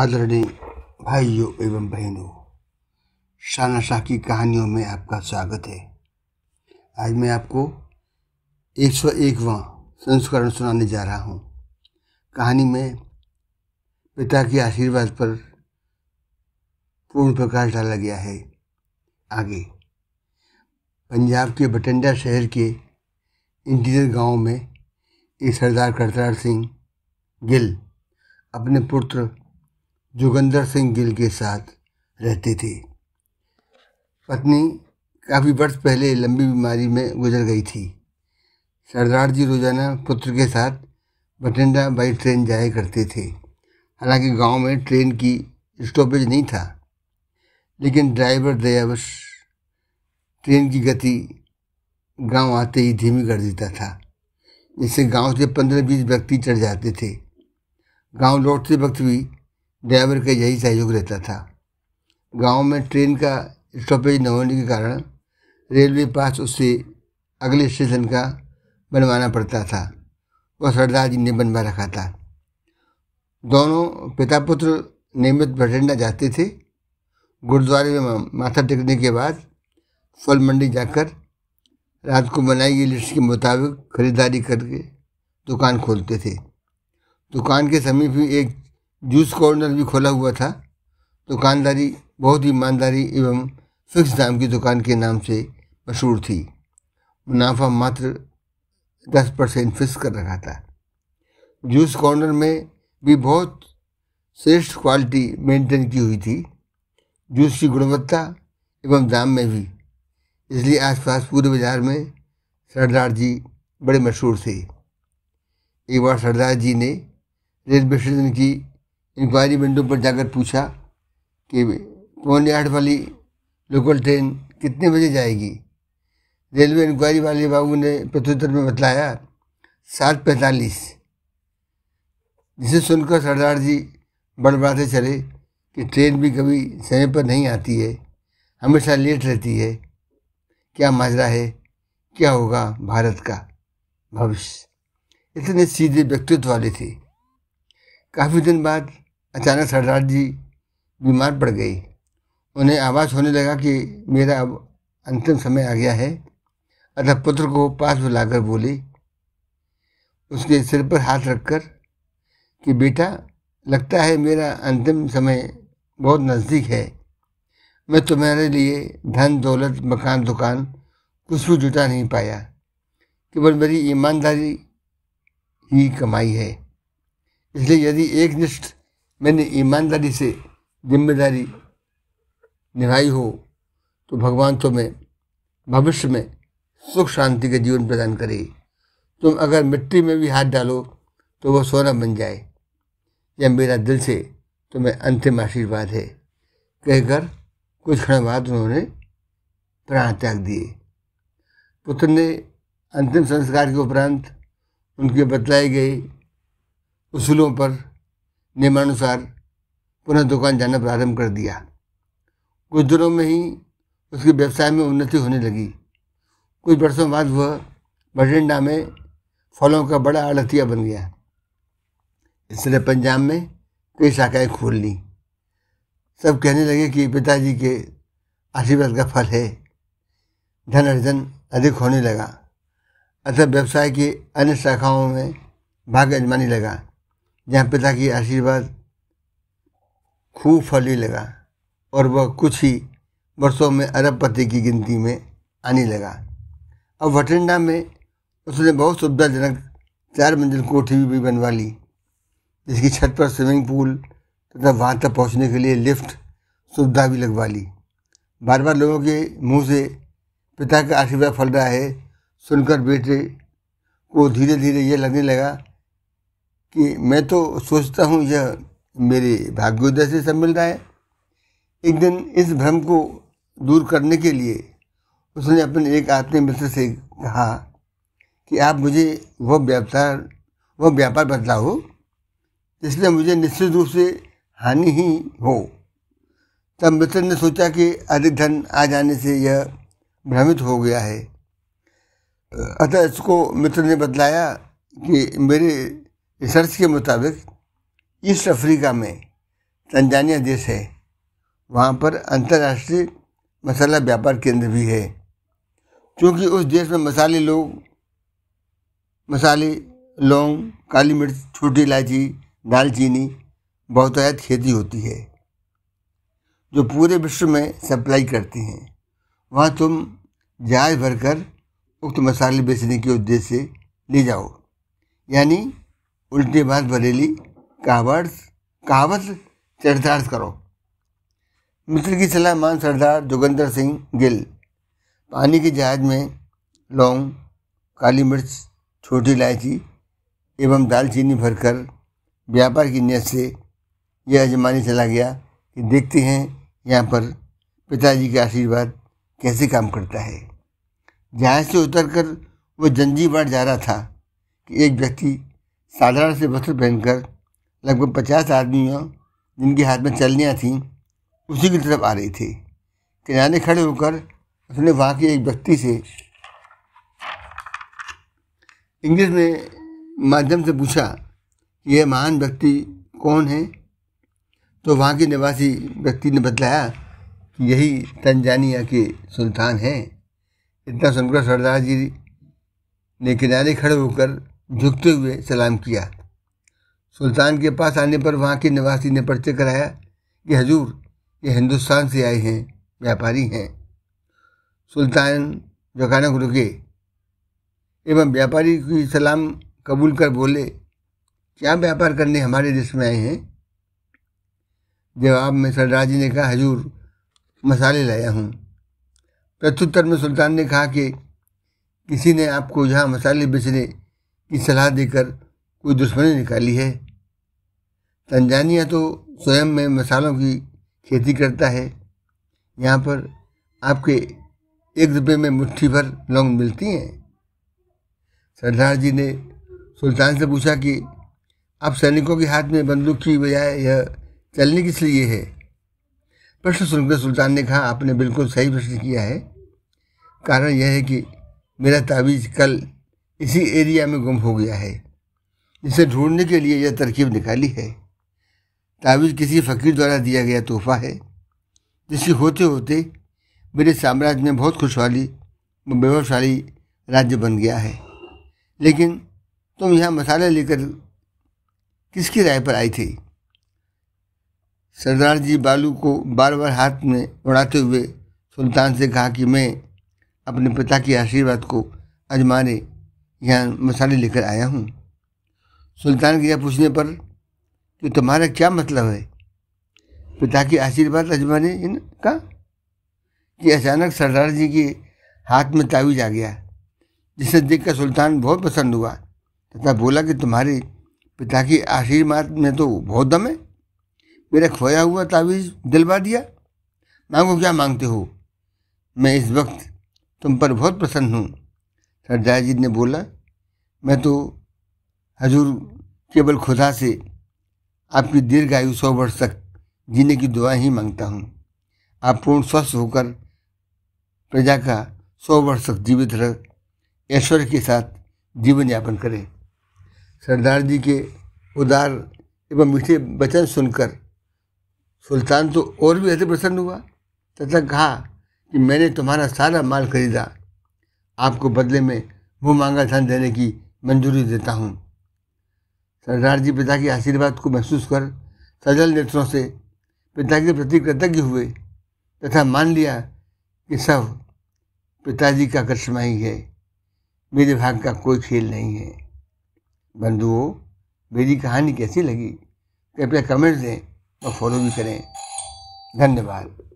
आदरणीय भाइयों एवं बहनों शाना शाह की कहानियों में आपका स्वागत है आज मैं आपको एक सौ एकवा संस्करण सुनाने जा रहा हूँ कहानी में पिता के आशीर्वाद पर पूर्ण प्रकाश डाला गया है आगे पंजाब के बठिंडा शहर के इंटीरियर गांव में एक सरदार करतार सिंह गिल अपने पुत्र जोगंदर सिंह गिल के साथ रहती थी पत्नी काफ़ी वर्ष पहले लंबी बीमारी में गुजर गई थी सरदार जी रोज़ाना पुत्र के साथ बठिंडा बाई ट्रेन जाया करते थे हालांकि गांव में ट्रेन की स्टॉपेज नहीं था लेकिन ड्राइवर दयावश ट्रेन की गति गांव आते ही धीमी कर देता था जिससे गांव से पंद्रह बीस व्यक्ति चढ़ जाते थे गांव लौटते वक्त भी ड्राइवर का यही सहयोग रहता था गांव में ट्रेन का स्टॉपेज न होने के कारण रेलवे पास उससे अगले स्टेशन का बनवाना पड़ता था वह सरदार जी ने बनवा रखा था दोनों पिता पुत्र नियमित बठिंडा जाते थे गुरुद्वारे में माथा टेकने के बाद फल मंडी जाकर रात को बनाई गई लिस्ट के मुताबिक खरीदारी करके दुकान खोलते थे दुकान के समीप ही एक जूस कॉर्नर भी खोला हुआ था दुकानदारी बहुत ही ईमानदारी एवं फिक्स दाम की दुकान के नाम से मशहूर थी मुनाफा मात्र दस परसेंट फिक्स कर रखा था जूस कॉर्नर में भी बहुत श्रेष्ठ क्वालिटी मेंटेन की हुई थी जूस की गुणवत्ता एवं दाम में भी इसलिए आसपास पूरे बाज़ार में सरदार जी बड़े मशहूर थे एक बार सरदार जी ने रेलवे स्टेशन की इंक्वायरी विंडो पर जाकर पूछा कि पौने आठ वाली लोकल ट्रेन कितने बजे जाएगी रेलवे इंक्वायरी वाले बाबू ने प्रत्युत्तर में बताया सात पैंतालीस जिसे सुनकर सरदार जी बड़बड़ाते चले कि ट्रेन भी कभी समय पर नहीं आती है हमेशा लेट रहती है क्या माजरा है क्या होगा भारत का भविष्य इतने सीधे व्यक्तित्व वाले थे काफ़ी दिन बाद अचानक सरदार जी बीमार पड़ गई उन्हें आवाज़ होने लगा कि मेरा अब अंतिम समय आ गया है अतः पुत्र को पास बुलाकर बोली उसके सिर पर हाथ रखकर कि बेटा लगता है मेरा अंतिम समय बहुत नज़दीक है मैं तुम्हारे लिए धन दौलत मकान दुकान कुछ भी जुटा नहीं पाया केवल मेरी ईमानदारी ही कमाई है इसलिए यदि एक निष्ठ मैंने ईमानदारी से जिम्मेदारी निभाई हो तो भगवान तुम्हें भविष्य में सुख शांति का जीवन प्रदान करे तुम अगर मिट्टी में भी हाथ डालो तो वह सोना बन जाए यह मेरा दिल से तुम्हें अंतिम आशीर्वाद है कहकर कुछ क्षण बाद उन्होंने प्राण त्याग दिए पुत्र ने अंतिम संस्कार के उपरांत उनके बतलाई गए उसूलों पर नियमानुसार पुनः दुकान जाना प्रारंभ कर दिया कुछ दिनों में ही उसके व्यवसाय में उन्नति होने लगी कुछ वर्षों बाद वह बठिंडा में फलों का बड़ा आड़तिया बन गया इसने पंजाब में कई शाखाएं खोल ली सब कहने लगे कि पिताजी के आशीर्वाद का फल है धन अर्जन अधिक होने लगा अतः व्यवसाय की अन्य शाखाओं में भाग अजमाने लगा जहाँ पिता की आशीर्वाद खूब फलने लगा और वह कुछ ही वर्षों में अरबपति की गिनती में आने लगा अब वटिंडा में उसने बहुत सुविधाजनक चार मंजिल कोठी भी बनवा ली जिसकी छत पर स्विमिंग पूल तथा वहाँ तक पहुँचने के लिए लिफ्ट सुविधा भी लगवा ली बार बार लोगों के मुंह से पिता का आशीर्वाद फल रहा है सुनकर बेटे को धीरे धीरे ये लगने लगा कि मैं तो सोचता हूँ यह मेरे भाग्योदय से सम्मिल रहा है एक दिन इस भ्रम को दूर करने के लिए उसने अपने एक मित्र से कहा कि आप मुझे वह व्यापार वह व्यापार बदलाओ इसलिए मुझे निश्चित रूप से हानि ही हो तब मित्र ने सोचा कि अधिक धन आ जाने से यह भ्रमित हो गया है अतः इसको मित्र ने बतलाया कि मेरे रिसर्च के मुताबिक ईस्ट अफ्रीका में तंजानिया देश है वहाँ पर अंतर्राष्ट्रीय मसाला व्यापार केंद्र भी है क्योंकि उस देश में मसाले लोग मसाले लौंग काली मिर्च छोटी इलायची दालचीनी बहुतायत खेती होती है जो पूरे विश्व में सप्लाई करती हैं वहाँ तुम जहाज भरकर उक्त मसाले बेचने के उद्देश्य ले जाओ यानी उल्टी बात बरेली कहावत कहावत चरितार्थ करो मित्र की सलाह मान सरदार जोगंदर सिंह गिल पानी के जहाज में लौंग काली मिर्च छोटी इलायची एवं दालचीनी भरकर व्यापार की नीयत से यह अजमानी चला गया कि देखते हैं यहाँ पर पिताजी का आशीर्वाद कैसे काम करता है जहाज से उतरकर वो जंजीवाड़ जा रहा था कि एक व्यक्ति साधारण से वस्त्र पहनकर लगभग पचास आदमियों जिनके हाथ में चलनियाँ थीं उसी की तरफ आ रही थी किनारे खड़े होकर उसने वहाँ के एक व्यक्ति से इंग्लिश में माध्यम से पूछा कि यह महान व्यक्ति कौन है तो वहाँ के निवासी व्यक्ति ने बताया कि यही तंजानिया के सुल्तान हैं इतना सुनकर सरदार जी ने किनारे खड़े होकर झुकते हुए सलाम किया सुल्तान के पास आने पर वहाँ के निवासी ने परिचय कराया कि हजूर ये हिंदुस्तान से आए हैं व्यापारी हैं सुल्तान जकानक रुके एवं व्यापारी की सलाम कबूल कर बोले क्या व्यापार करने हमारे देश में आए हैं जवाब में सरदार जी ने कहा हजूर मसाले लाया हूँ प्रत्युत्तर में सुल्तान ने कहा कि किसी ने आपको जहाँ मसाले बेचने की सलाह देकर कोई दुश्मनी निकाली है तंजानिया तो स्वयं में मसालों की खेती करता है यहाँ पर आपके एक रुपये में मुट्ठी भर लौंग मिलती हैं सरदार जी ने सुल्तान से पूछा कि आप सैनिकों के हाथ में बंदूक की बजाय यह चलने किस लिए है प्रश्न सुनकर सुल्तान ने कहा आपने बिल्कुल सही प्रश्न किया है कारण यह है कि मेरा तावीज़ कल इसी एरिया में गुम हो गया है इसे ढूंढने के लिए यह तरकीब निकाली है तावीज़ किसी फ़कीर द्वारा दिया गया तोहफा है जिसकी होते होते मेरे साम्राज्य में बहुत खुशहाली वैभवशाली राज्य बन गया है लेकिन तुम यहाँ मसाले लेकर किसकी राय पर आई थी सरदार जी बालू को बार बार हाथ में उड़ाते हुए सुल्तान से कहा कि मैं अपने पिता के आशीर्वाद को अजमाने यहाँ मसाले लेकर आया हूँ सुल्तान के यह पूछने पर कि तो तुम्हारा क्या मतलब है पिता के आशीर्वाद अजमाने का कि अचानक सरदार जी के हाथ में तावीज आ गया जिसे देखकर सुल्तान बहुत पसंद हुआ तथा बोला कि तुम्हारे पिता के आशीर्वाद में तो बहुत दम है मेरा खोया हुआ तावीज़ दिलवा दिया मांगो क्या मांगते हो मैं इस वक्त तुम पर बहुत प्रसन्न हूँ सरदार जी ने बोला मैं तो हजूर केवल खुदा से आपकी दीर्घ आयु सौ वर्ष तक जीने की दुआ ही मांगता हूँ आप पूर्ण स्वस्थ होकर प्रजा का सौ वर्ष तक जीवित रह ऐश्वर्य के साथ जीवन यापन करें सरदार जी के उदार एवं मीठे वचन सुनकर सुल्तान तो और भी अति प्रसन्न हुआ तथा कहा कि मैंने तुम्हारा सारा माल खरीदा आपको बदले में वो मांगा धन देने की मंजूरी देता हूँ सरदार जी पिता के आशीर्वाद को महसूस कर सजल नेत्रों से पिता के प्रति कृतज्ञ हुए तथा मान लिया कि सब पिताजी का करिश्मा ही है मेरे भाग का कोई खेल नहीं है बंधुओं मेरी कहानी कैसी लगी कृपया कमेंट दें और फॉलो भी करें धन्यवाद